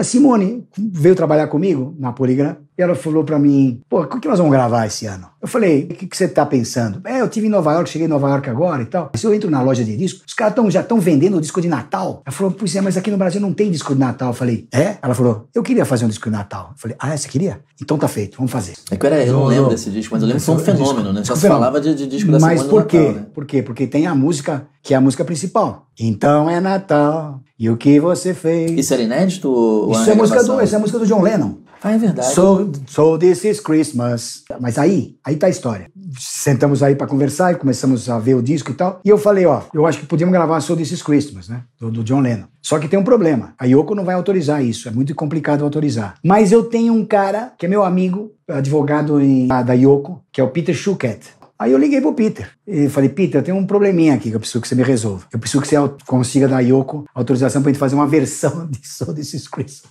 A Simone veio trabalhar comigo na Poligram e ela falou para mim, pô, o que nós vamos gravar esse ano? Eu falei, o que, que, você tá pensando? É, eu tive em Nova York, cheguei em Nova York agora e tal. Se eu entro na loja de disco, os caras tão, já estão vendendo o disco de Natal. Ela falou, pois é, mas aqui no Brasil não tem disco de Natal. Eu falei, é? Ela falou, eu queria fazer um disco de Natal. Eu falei, ah, é? você queria? Então tá feito, vamos fazer. É que eu, era, eu não, lembro desse disco, mas eu lembro que foi um fenômeno, disco, né? Você fenômeno. falava de, de disco da Mas por quê? Natal, né? Por quê? Porque tem a música, que é a música principal. Então é Natal, e o que você fez? Isso era inédito? Isso é, música do, isso é música do John Lennon. Ah, é verdade. Sou So, this is Christmas. Mas aí, aí tá a história. Sentamos aí para conversar e começamos a ver o disco e tal. E eu falei, ó, eu acho que podíamos gravar So This is Christmas, né? Do, do John Lennon. Só que tem um problema. A Yoko não vai autorizar isso. É muito complicado autorizar. Mas eu tenho um cara que é meu amigo, advogado em, ah, da Yoko, que é o Peter Schuket. Aí eu liguei pro Peter e falei: Peter, eu tenho um probleminha aqui que eu preciso que você me resolva. Eu preciso que você consiga da Yoko autorização pra gente fazer uma versão de So This Is Christmas.